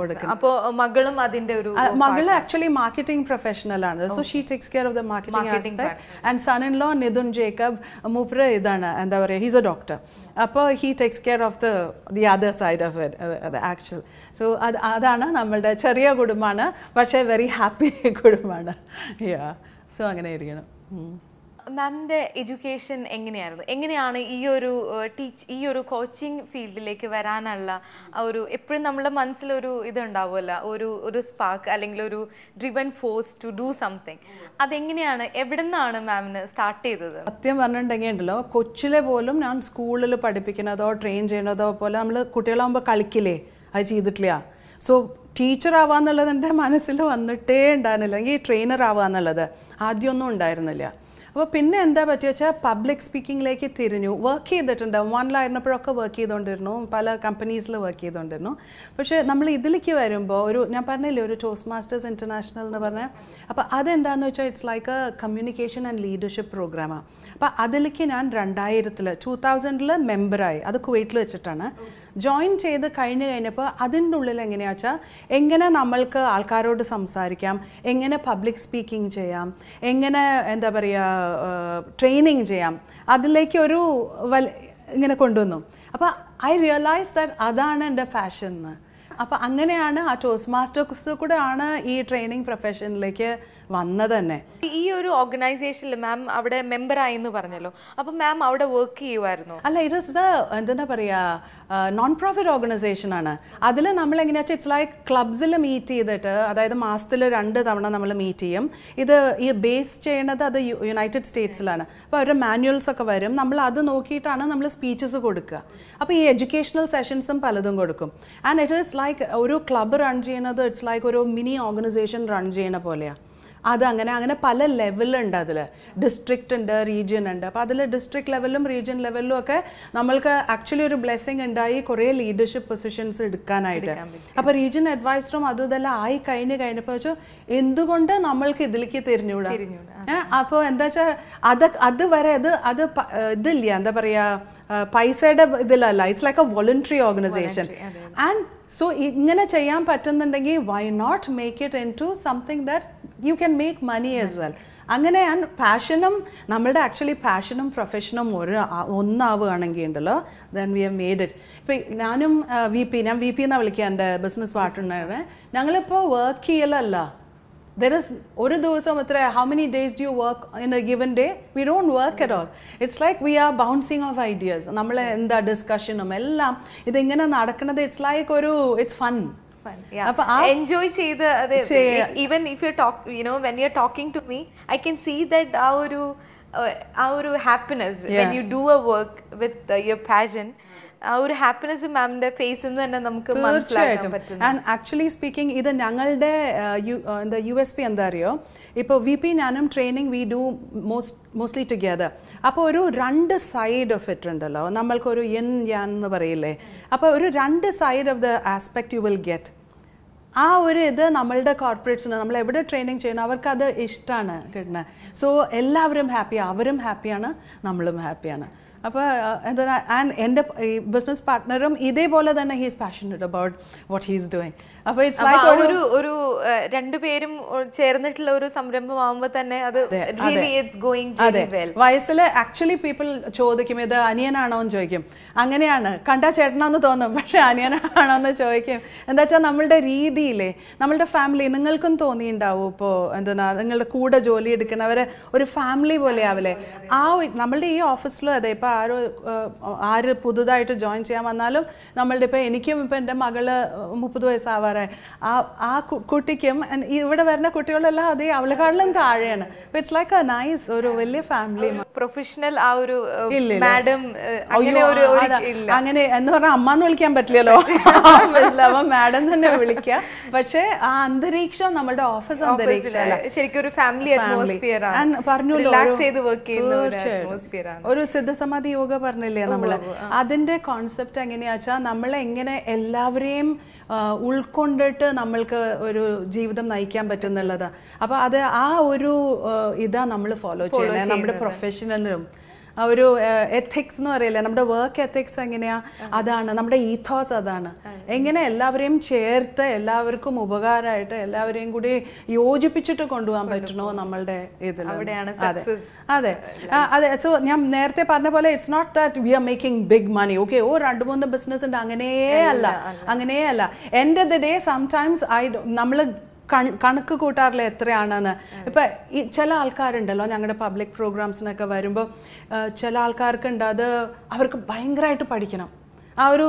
കൊടുക്കുന്നത് അപ്പോൾ മകളും അതിന്റെ ഒരു മകൾ ആക്ച്വലി മാർക്കറ്റിംഗ് പ്രൊഫഷണൽ ആണ് so she takes care of the marketing aspect and son in law Nithun Jacob മൂപ്ര ഇതാണ് എന്താ പറയുക ഹീസ് എ ഡോക്ടർ അപ്പോൾ he takes care of the the other side of it actual so അത് അതാണ് നമ്മളുടെ ചെറിയ കുടുംബമാണ് പക്ഷേ വെരി ഹാപ്പി കുടുംബമാണ് യാ സോ അങ്ങനെ ഇരിക്കണം മാമിൻ്റെ എഡ്യൂക്കേഷൻ എങ്ങനെയായിരുന്നു എങ്ങനെയാണ് ഈ ഒരു ടീച്ച് ഈ ഒരു കോച്ചിങ് ഫീൽഡിലേക്ക് വരാനുള്ള ആ ഒരു എപ്പോഴും നമ്മുടെ മനസ്സിലൊരു ഇതുണ്ടാവുമല്ലോ ഒരു ഒരു സ്പാർക്ക് അല്ലെങ്കിൽ ഒരു driven force to do something അതെങ്ങനെയാണ് എവിടെ നിന്നാണ് മാമിന് സ്റ്റാർട്ട് ചെയ്തത് സത്യം പറഞ്ഞിട്ടുണ്ടെങ്കിൽ ഉണ്ടല്ലോ കൊച്ചിലെ പോലും ഞാൻ സ്കൂളിൽ പഠിപ്പിക്കുന്നതോ ട്രെയിൻ ചെയ്യുന്നതോ പോലെ നമ്മൾ കുട്ടികളാകുമ്പോൾ കളിക്കില്ലേ അത് ചെയ്തിട്ടില്ല സോ ടീച്ചർ ആവാന്നുള്ളത് എൻ്റെ മനസ്സിൽ വന്നിട്ടേ ഉണ്ടായിരുന്നില്ല അല്ലെങ്കിൽ ട്രെയിനർ ആവാന്നുള്ളത് ആദ്യമൊന്നും ഉണ്ടായിരുന്നില്ല അപ്പോൾ പിന്നെ എന്താ പറ്റിയ വെച്ചാൽ പബ്ലിക് സ്പീക്കിങ്ങിലേക്ക് തിരിഞ്ഞു വർക്ക് ചെയ്തിട്ടുണ്ട് വണ്ണിലായിരുന്നപ്പോഴൊക്കെ വർക്ക് ചെയ്തുകൊണ്ടിരുന്നു പല കമ്പനീസിൽ വർക്ക് ചെയ്തുകൊണ്ടിരുന്നു പക്ഷേ നമ്മൾ ഇതിലേക്ക് വരുമ്പോൾ ഒരു ഞാൻ പറഞ്ഞില്ലേ ഒരു ടോസ് മാസ്റ്റേഴ്സ് ഇൻ്റർനാഷണൽ എന്ന് പറഞ്ഞാൽ അപ്പോൾ അതെന്താണെന്ന് വെച്ചാൽ it's like a communication and leadership പ്രോഗ്രാമാണ് അപ്പോൾ അതിലേക്ക് ഞാൻ രണ്ടായിരത്തിൽ ടു തൗസൻഡിൽ മെമ്പറായി അത് കുവൈറ്റിൽ വെച്ചിട്ടാണ് ജോയിൻ ചെയ്ത് കഴിഞ്ഞ് കഴിഞ്ഞപ്പോൾ അതിൻ്റെ ഉള്ളിൽ എങ്ങനെയാ വെച്ചാൽ എങ്ങനെ നമ്മൾക്ക് ആൾക്കാരോട് സംസാരിക്കാം എങ്ങനെ പബ്ലിക് സ്പീക്കിംഗ് ചെയ്യാം എങ്ങനെ എന്താ പറയുക ട്രെയിനിങ് ചെയ്യാം അതിലേക്ക് ഒരു വൽ ഇങ്ങനെ കൊണ്ടുവന്നു അപ്പോൾ ഐ റിയലൈസ് ദാറ്റ് അതാണ് എൻ്റെ ഫാഷൻ എന്ന് അപ്പോൾ അങ്ങനെയാണ് ആ ടോസ്റ്റ് മാസ്റ്റേഴ്സ് കൂടെ ആണ് ഈ ട്രെയിനിങ് പ്രൊഫഷനിലേക്ക് വന്നത് തന്നെ ഈ ഒരു ഓർഗനൈസേഷനിൽ മാം അവിടെ മെമ്പർ എന്ന് പറഞ്ഞല്ലോ അപ്പം മാം അവിടെ വർക്ക് ചെയ്യുമായിരുന്നു അല്ല ഇറ്റ് ഇസ് ദ എന്താ പറയുക നോൺ പ്രോഫിറ്റ് ഓർഗനൈസേഷൻ ആണ് അതിൽ നമ്മൾ എങ്ങനെയാ വെച്ചാൽ ഇറ്റ്സ് ലൈക്ക് ക്ലബ്സിൽ മീറ്റ് ചെയ്തിട്ട് അതായത് മാസത്തിൽ രണ്ട് തവണ നമ്മൾ മീറ്റ് ചെയ്യും ഇത് ഈ ബേസ് ചെയ്യണത് അത് യുണൈറ്റഡ് സ്റ്റേറ്റ്സിലാണ് അപ്പോൾ അവരുടെ മാനുവൽസ് ഒക്കെ വരും നമ്മൾ അത് നോക്കിയിട്ടാണ് നമ്മൾ സ്പീച്ചസ് കൊടുക്കുക അപ്പോൾ ഈ എഡ്യൂക്കേഷണൽ സെഷൻസും പലതും കൊടുക്കും ആൻഡ് ഇറ്റ് ഇസ് ലൈക്ക് ഒരു ക്ലബ്ബ് റൺ ചെയ്യുന്നത് ഇറ്റ്സ് ലൈക്ക് ഒരു മിനി ഓർഗനൈസേഷൻ റൺ ചെയ്യുന്ന പോലെയാണ് അത് അങ്ങനെ അങ്ങനെ പല ലെവലുണ്ട് അതിൽ ഡിസ്ട്രിക്റ്റ് ഉണ്ട് റീജിയൻ ഉണ്ട് അപ്പോൾ അതിൽ ഡിസ്ട്രിക്ട് ലെവലിലും റീജിയൻ ലെവലിലും ഒക്കെ നമ്മൾക്ക് ആക്ച്വലി ഒരു ബ്ലെസ്സിങ് ഉണ്ടായി കുറേ ലീഡർഷിപ്പ് പൊസിഷൻസ് എടുക്കാനായിട്ട് അപ്പോൾ റീജിയൻ അഡ്വൈസറും അതും ഇതെല്ലാം ആയി കഴിഞ്ഞ് കഴിഞ്ഞപ്പോൾ വെച്ചു എന്തുകൊണ്ട് നമ്മൾക്ക് ഇതിലേക്ക് തിരിഞ്ഞൂടാ അപ്പോൾ എന്താ വെച്ചാൽ അത് അത് വരെ അത് അത് ഇതില്ല എന്താ പറയുക പൈസയുടെ ഇതിലല്ല it's like a voluntary organisation and so ഇങ്ങനെ ചെയ്യാൻ പറ്റുന്നുണ്ടെങ്കിൽ why not make it in to something that you can make money as well അങ്ങനെ പാഷനും നമ്മളുടെ ആക്ച്വലി പാഷനും പ്രൊഫഷനും ഒരു ഒന്നാവുകയാണെങ്കിൽ ഉണ്ടല്ലോ then we have made it ഇപ്പം ഞാനും വി പി ഞാൻ വി പി എന്നാണ് വിളിക്കുക എൻ്റെ ബിസിനസ് പാർട്ട്ണറിനെ ഞങ്ങളിപ്പോൾ വർക്ക് ചെയ്യലല്ല ദർ ഇസ് ഒരു ദിവസം എത്ര how many days do you work in a given day we don't work at all it's like we are bouncing off ideas നമ്മൾ എന്താ ഡിസ്കഷനും എല്ലാം ഇതിങ്ങനെ നടക്കുന്നത് ഇറ്റ്സ് ലൈക്ക് ഒരു it's fun enjoy even if you talk you know when you're talking to me i can see that our our happiness when you do a work with uh, your passion ആ ഒരു ഹാപ്പിനെസ് മാമിന്റെ ഫേസിൽ നിന്ന് തന്നെ നമുക്ക് മനസ്സിലാക്കാൻ പറ്റും ആൻഡ് ആക്ച്വലി സ്പീക്കിംഗ് ഇത് ഞങ്ങളുടെ എന്താ യു എസ് പി എന്താ അറിയോ ഇപ്പോൾ വി പി ഞാനും training we do most mostly together അപ്പോൾ ഒരു രണ്ട് സൈഡ് ഓഫ് ഇറ്റ് ഉണ്ടല്ലോ നമ്മൾക്കൊരു എൻ ഞാൻ എന്ന് പറയില്ലേ അപ്പോൾ ഒരു രണ്ട് side of the aspect you will get ആ ഒരു ഇത് നമ്മളുടെ കോർപ്പറേറ്റ്സിന് നമ്മൾ എവിടെ ട്രെയിനിങ് ചെയ്യണം അവർക്ക് അത് ഇഷ്ടമാണ് കിട്ടുന്നത് സോ എല്ലാവരും ഹാപ്പിയാണ് അവരും ഹാപ്പിയാണ് നമ്മളും ഹാപ്പിയാണ് അപ്പോൾ ആൻഡ് എൻ്റെ ബിസിനസ് പാർട്ട്ണറും ഇതേപോലെ തന്നെ he's passionate about what he's doing അപ്പോൾ ഇറ്റ്സ് ലൈക്ക് ഒരു ഒരു പേരും ചേർന്നിട്ടുള്ള ഒരു സംരംഭമാകുമ്പോൾ തന്നെ അത് റിയലി ഇറ്റ്സ് ഗോയിങ് അതെ വയസ്സിൽ ആക്ച്വലി പീപ്പിൾ ചോദിക്കും ഇത് അനിയനാണോ എന്ന് ചോദിക്കും അങ്ങനെയാണ് കണ്ടാ ചേട്ടനാന്ന് തോന്നും പക്ഷേ അനിയനാണോ എന്ന് ചോദിക്കും എന്താ വെച്ചാൽ നമ്മളുടെ രീതിയിലേ നമ്മളുടെ ഫാമിലി നിങ്ങൾക്കും തോന്നിയിട്ടുണ്ടാവും ഇപ്പോൾ എന്താ നിങ്ങളുടെ കൂടെ ജോലി എടുക്കുന്നവർ ഒരു ഫാമിലി പോലെ ആവില്ലേ ആ നമ്മളുടെ ഈ ഓഫീസിലും അതെ ഇപ്പം ആരോ ആര് പുതുതായിട്ട് ജോയിൻ ചെയ്യാൻ വന്നാലും നമ്മളുടെ ഇപ്പോൾ എനിക്കും ഇപ്പോൾ എൻ്റെ മകള് മുപ്പത് വയസ്സാവാറായി ആ ആ കുട്ടിക്കും ഇവിടെ വരുന്ന കുട്ടികളെല്ലാം അതേ അവളെക്കാളിലും താഴെയാണ് ഇറ്റ്സ് ലൈക്ക് എ നൈസ് ഒരു വലിയ ഫാമിലി പ്രൊഫഷണൽ ആ ഒരു മാഡം അങ്ങനെ ഒരു അങ്ങനെ എന്ന് പറഞ്ഞാൽ അമ്മ എന്ന് വിളിക്കാൻ പറ്റില്ലല്ലോ അപ്പം മാഡം തന്നെ വിളിക്കുക പക്ഷേ ആ അന്തരീക്ഷം നമ്മളുടെ ഓഫീസ് അന്തരീക്ഷം ശരിക്കും ഒരു ഫാമിലി ആണ് പറഞ്ഞു റിലാക്സ് ചെയ്ത് വർക്ക് ചെയ്യുന്ന ഒരു അറ്റ്മോസ്ഫിയർ ആണ് ഒരു സമാധി യോഗ പറഞ്ഞില്ലേ നമ്മൾ അതിന്റെ കോൺസെപ്റ്റ് എങ്ങനെയാ വെച്ചാൽ നമ്മൾ എങ്ങനെ എല്ലാവരെയും ഉൾക്കൊണ്ടിട്ട് നമ്മൾക്ക് ഒരു ജീവിതം നയിക്കാൻ പറ്റുന്നുള്ളത് അപ്പോൾ അത് ആ ഒരു ഇതാ നമ്മൾ ഫോളോ ചെയ്യുന്നത് നമ്മുടെ പ്രൊഫഷണലും ആ ഒരു എത്തിക്സ് എന്ന് പറയില്ലേ നമ്മുടെ വർക്ക് എത്തിക്സ് എങ്ങനെയാ അതാണ് നമ്മുടെ ഈഥോസ് അതാണ് എങ്ങനെ എല്ലാവരെയും ചേർത്ത് എല്ലാവർക്കും ഉപകാരമായിട്ട് എല്ലാവരെയും കൂടി യോജിപ്പിച്ചിട്ട് കൊണ്ടുപോകാൻ പറ്റണോ നമ്മളുടെ ഇതിൽ അതെ അതെ അതെ സോ ഞാൻ നേരത്തെ പറഞ്ഞ പോലെ it's not that we are making big money okay ഓ രണ്ട് മൂന്ന് ബിസിനസ് ഉണ്ട് അങ്ങനെയേ അല്ല അങ്ങനെയേ അല്ല എൻ്റെ ദ ഡേ സംടൈംസ് ഐ നമ്മൾ കണക്ക് കൂട്ടാറില്ല എത്രയാണെന്ന് ഇപ്പം ഈ ചില ആൾക്കാരുണ്ടല്ലോ ഞങ്ങളുടെ പബ്ലിക് പ്രോഗ്രാംസിനൊക്കെ വരുമ്പോൾ ചില ആൾക്കാർക്കുണ്ട് അത് അവർക്ക് ഭയങ്കരമായിട്ട് പഠിക്കണം ആ ഒരു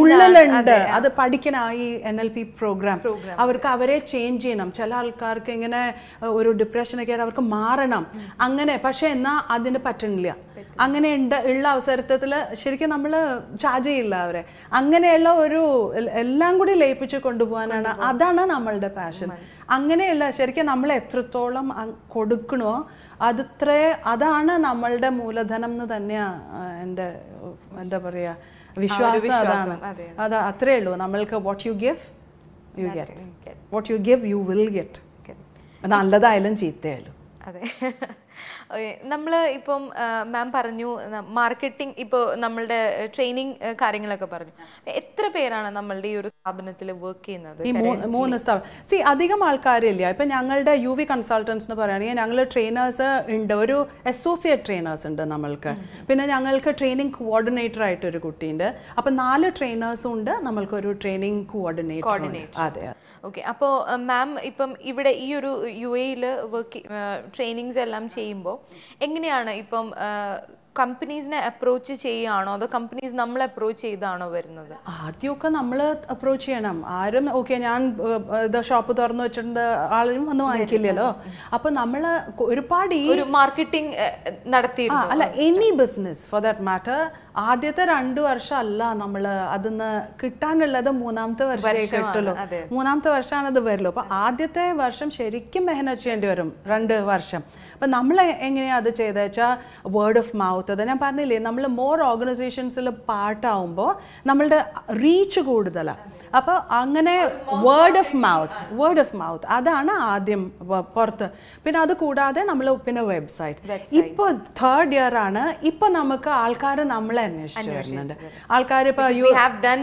ഉള്ളിലുണ്ട് അത് പഠിക്കണ ഈ എൻ എൽ പി പ്രോഗ്രാം അവർക്ക് അവരെ ചേഞ്ച് ചെയ്യണം ചില ആൾക്കാർക്ക് ഇങ്ങനെ ഒരു ഡിപ്രഷനൊക്കെ ആയിട്ട് അവർക്ക് മാറണം അങ്ങനെ പക്ഷെ എന്നാൽ അതിന് പറ്റണില്ല അങ്ങനെ ഉണ്ട് ഉള്ള അവസരത്തിൽ ശരിക്കും നമ്മൾ ചാർജ് ചെയ്യില്ല അവരെ അങ്ങനെയുള്ള ഒരു എല്ലാം കൂടി ലയിപ്പിച്ച് കൊണ്ടുപോകാനാണ് അതാണ് നമ്മളുടെ പാഷൻ അങ്ങനെയല്ല ശരിക്കും നമ്മൾ എത്രത്തോളം കൊടുക്കണോ അതത്രേ അതാണ് നമ്മളുടെ മൂലധനം എന്ന് തന്നെയാണ് എൻ്റെ എന്താ പറയുക വിശ്വാസം അതാണ് അത് അത്രേ ഉള്ളൂ നമ്മൾക്ക് what you give you get what you give you will get നല്ലതായാലും ചീത്തയായാലും അതെ നമ്മൾ ഇപ്പം മാം പറഞ്ഞു മാർക്കറ്റിംഗ് ഇപ്പോൾ നമ്മളുടെ ട്രെയിനിങ് കാര്യങ്ങളൊക്കെ പറഞ്ഞു എത്ര പേരാണ് നമ്മളുടെ ഈ ഒരു സ്ഥാപനത്തിൽ വർക്ക് ചെയ്യുന്നത് ഈ മൂന്ന് സ്ഥാപനം സി അധികം ആൾക്കാരില്ല ഇപ്പം ഞങ്ങളുടെ യു വി കൺസൾട്ടൻസ് എന്ന് പറയുകയാണെങ്കിൽ ഞങ്ങൾ ട്രെയിനേഴ്സ് ഉണ്ട് ഒരു അസോസിയേറ്റ് ട്രെയിനേഴ്സ് ഉണ്ട് നമ്മൾക്ക് പിന്നെ ഞങ്ങൾക്ക് ട്രെയിനിങ് കോർഡിനേറ്റർ ആയിട്ട് ഒരു കുട്ടിയുണ്ട് അപ്പം നാല് ട്രെയിനേഴ്സും ഉണ്ട് നമ്മൾക്ക് ഒരു ട്രെയിനിങ് കോർഡിനേറ്റർ അതെ ഓക്കെ അപ്പോൾ മാം ഇപ്പം ഇവിടെ ഈ ഒരു യു എയിൽ വർക്ക് ട്രെയിനിങ്സ് എല്ലാം ചെയ്യും ചെയ്യുമ്പോൾ എങ്ങനെയാണ് ഇപ്പം കമ്പനീസിനെ അപ്രോച്ച് ചെയ്യുകയാണോ അതോ കമ്പനീസ് നമ്മൾ അപ്രോച്ച് ചെയ്താണോ വരുന്നത് ആദ്യമൊക്കെ നമ്മൾ അപ്രോച്ച് ചെയ്യണം ആരും ഓക്കെ ഞാൻ ഇത് ഷോപ്പ് തുറന്നു വെച്ചിട്ടുണ്ട് ആളും വന്ന് വാങ്ങിക്കില്ലല്ലോ അപ്പൊ നമ്മൾ ഒരുപാട് ഈ ഒരു മാർക്കറ്റിംഗ് നടത്തി അല്ല any business for that matter ആദ്യത്തെ രണ്ട് വർഷം അല്ല നമ്മൾ അതിന്ന് കിട്ടാനുള്ളത് മൂന്നാമത്തെ വർഷം കിട്ടുള്ളൂ മൂന്നാമത്തെ വർഷമാണ് അത് വരുള്ളൂ അപ്പൊ ആദ്യത്തെ വർഷം ശരിക്കും മെഹനത് ചെയ്യേണ്ടി വരും രണ്ട് വർഷം അപ്പൊ നമ്മൾ എങ്ങനെയാ അത് ചെയ്തതെന്ന് വെച്ചാൽ വേർഡ് ഓഫ് മൗത്ത് അത് ഞാൻ പറഞ്ഞില്ലേ നമ്മൾ മോർ ഓർഗനൈസേഷൻസിൽ പാർട്ടാവുമ്പോൾ നമ്മളുടെ റീച്ച് കൂടുതലാണ് അപ്പോൾ അങ്ങനെ word of mouth word of mouth അതാണ് ആദ്യം പുറത്ത് പിന്നെ അത് കൂടാതെ നമ്മൾ പിന്നെ വെബ്സൈറ്റ് ഇപ്പോൾ തേർഡ് ഇയർ ആണ് ഇപ്പോൾ നമുക്ക് ആൾക്കാർ നമ്മളെ അന്വേഷിച്ചു വരുന്നുണ്ട് ആൾക്കാർ ഇപ്പോൾ യു ഹാവ് ഡൺ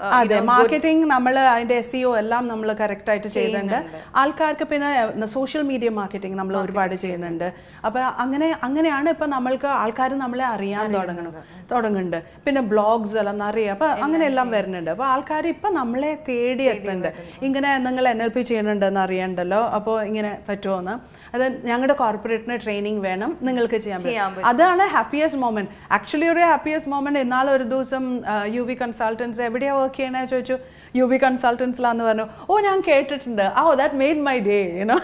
Uh, അതെ മാർക്കറ്റിംഗ് നമ്മൾ അതിന്റെ എസ് സിഒ e എല്ലാം നമ്മൾ കറക്റ്റ് ആയിട്ട് ചെയ്യുന്നുണ്ട് ആൾക്കാർക്ക് പിന്നെ സോഷ്യൽ മീഡിയ മാർക്കറ്റിംഗ് നമ്മൾ ഒരുപാട് ചെയ്യുന്നുണ്ട് അപ്പൊ അങ്ങനെ അങ്ങനെയാണ് ഇപ്പൊ നമ്മൾക്ക് ആൾക്കാർ നമ്മളെ അറിയാൻ തുടങ്ങണം തുടങ്ങുന്നുണ്ട് പിന്നെ ബ്ലോഗ്സ് എല്ലാം നിറയെ അപ്പൊ അങ്ങനെ എല്ലാം വരുന്നുണ്ട് അപ്പൊ ആൾക്കാർ ഇപ്പൊ നമ്മളെ തേടി എത്തുന്നുണ്ട് ഇങ്ങനെ നിങ്ങൾ എൻ എൽ പി ചെയ്യണുണ്ടെന്ന് അറിയണ്ടല്ലോ അപ്പോൾ ഇങ്ങനെ പറ്റുമോന്ന് അത് ഞങ്ങളുടെ കോർപ്പറേറ്റിന് ട്രെയിനിങ് വേണം നിങ്ങൾക്ക് ചെയ്യാൻ പറ്റും അതാണ് ഹാപ്പിയസ്റ്റ് മോമെന്റ് ആക്ച്വലി ഒരു ഹാപ്പിയസ്റ്റ് എന്നാൽ ഒരു ദിവസം യു വി കൺസൾട്ടൻസ് എവിടെയാ ഒക്കെയാണ് ചോദിച്ചു യു ബി കൺസൾട്ടൻസിലാന്ന് പറഞ്ഞു ഓ ഞാൻ കേട്ടിട്ടുണ്ട് oh that made my day you know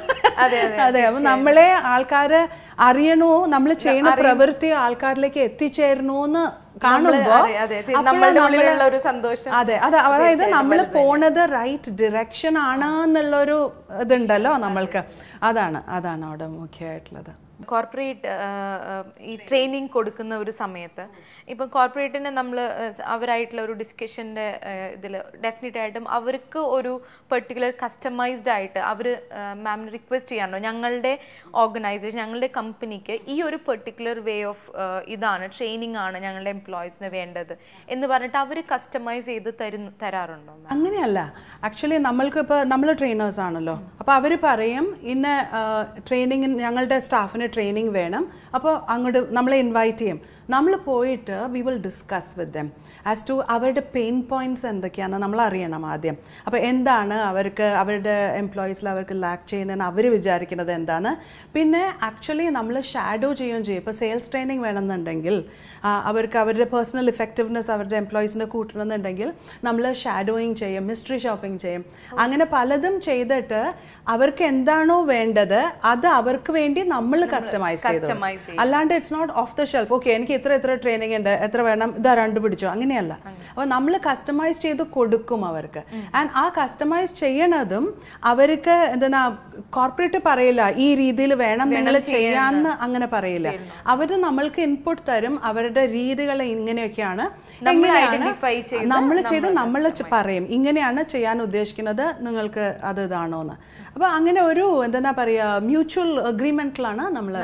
അതെ അപ്പം നമ്മളെ ആൾക്കാരെ അറിയണോ നമ്മൾ ചെയ്യുന്ന പ്രവൃത്തി ആൾക്കാരിലേക്ക് എത്തിച്ചേരണോന്ന് എന്ന് സന്തോഷം അതെ അതെ അതായത് നമ്മൾ പോണത് റൈറ്റ് ഡിറക്ഷൻ ആണെന്നുള്ളൊരു ഇതുണ്ടല്ലോ നമ്മൾക്ക് അതാണ് അതാണ് അവിടെ മുഖ്യമായിട്ടുള്ളത് കോർപ്പറേറ്റ് uh, uh, ഈ ട്രെയിനിങ് കൊടുക്കുന്ന ഒരു സമയത്ത് ഇപ്പം കോർപ്പറേറ്റിനെ നമ്മൾ അവരായിട്ടുള്ള ഒരു ഡിസ്കഷൻ്റെ ഇതിൽ ഡെഫിനറ്റ് ആയിട്ടും അവർക്ക് ഒരു പെർട്ടിക്കുലർ കസ്റ്റമൈസ്ഡ് ആയിട്ട് അവർ മാമിന് റിക്വസ്റ്റ് ചെയ്യാറുണ്ടോ ഞങ്ങളുടെ ഓർഗനൈസേഷൻ ഞങ്ങളുടെ കമ്പനിക്ക് ഈ ഒരു പെർട്ടിക്കുലർ വേ ഓഫ് ഇതാണ് ട്രെയിനിങ് ആണ് ഞങ്ങളുടെ എംപ്ലോയീസിന് വേണ്ടത് എന്ന് പറഞ്ഞിട്ട് അവർ കസ്റ്റമൈസ് ചെയ്ത് തരു തരാറുണ്ടോ അങ്ങനെയല്ല ആക്ച്വലി നമ്മൾക്ക് ഇപ്പോൾ നമ്മൾ ട്രെയിനേഴ്സ് ആണല്ലോ അപ്പോൾ അവർ പറയും ഇന്ന ട്രെയിനിങ് ഞങ്ങളുടെ സ്റ്റാഫിന് ട്രെയിനിങ് വേണം അപ്പോൾ അങ്ങോട്ട് നമ്മളെ ഇൻവൈറ്റ് ചെയ്യും നമ്മൾ പോയിട്ട് we will discuss with them as to അവരുടെ പെയിൻ പോയിൻറ്റ്സ് എന്തൊക്കെയാണെന്ന് നമ്മൾ അറിയണം ആദ്യം അപ്പോൾ എന്താണ് അവർക്ക് അവരുടെ എംപ്ലോയീസിൽ അവർക്ക് ലാക്ക് ചെയ്യുന്നതെന്ന് അവർ വിചാരിക്കുന്നത് എന്താണ് പിന്നെ ആക്ച്വലി നമ്മൾ ഷാഡോ ചെയ്യുകയും ചെയ്യും ഇപ്പോൾ സെയിൽസ് ട്രെയിനിങ് വേണമെന്നുണ്ടെങ്കിൽ അവർക്ക് അവരുടെ പേഴ്സണൽ ഇഫക്റ്റീവ്നെസ് അവരുടെ എംപ്ലോയീസിനെ കൂട്ടണമെന്നുണ്ടെങ്കിൽ നമ്മൾ ഷാഡോയിങ് ചെയ്യും മിസ്റ്ററി ഷോപ്പിംഗ് ചെയ്യും അങ്ങനെ പലതും ചെയ്തിട്ട് അവർക്ക് എന്താണോ വേണ്ടത് അത് അവർക്ക് വേണ്ടി നമ്മൾ കസ്റ്റമൈസ് ചെയ്തു അല്ലാണ്ട് it's not off the shelf okay എനിക്ക് ഇത്ര ഇത്ര ട്രെയിനിങ് ഉണ്ട് എത്ര വേണം ഇതാ രണ്ട് പിടിച്ചോ അങ്ങനെയല്ല അപ്പോൾ നമ്മൾ കസ്റ്റമൈസ് ചെയ്ത് കൊടുക്കും അവർക്ക് ആൻഡ് ആ കസ്റ്റമൈസ് ചെയ്യണതും അവർക്ക് എന്തെന്നാ കോർപ്പറേറ്റ് പറയില്ല ഈ രീതിയിൽ വേണം നിങ്ങൾ ചെയ്യാന്ന് അങ്ങനെ പറയില്ല അവർ നമ്മൾക്ക് ഇൻപുട്ട് തരും അവരുടെ രീതികൾ ഇങ്ങനെയൊക്കെയാണ് നമ്മൾ ചെയ്ത് നമ്മൾ പറയും ഇങ്ങനെയാണ് ചെയ്യാൻ ഉദ്ദേശിക്കുന്നത് നിങ്ങൾക്ക് അത് ഇതാണോന്ന് എന്ന് അപ്പൊ അങ്ങനെ ഒരു എന്താ പറയാ മ്യൂച്വൽ അഗ്രിമെന്റിലാണ് നമ്മൾ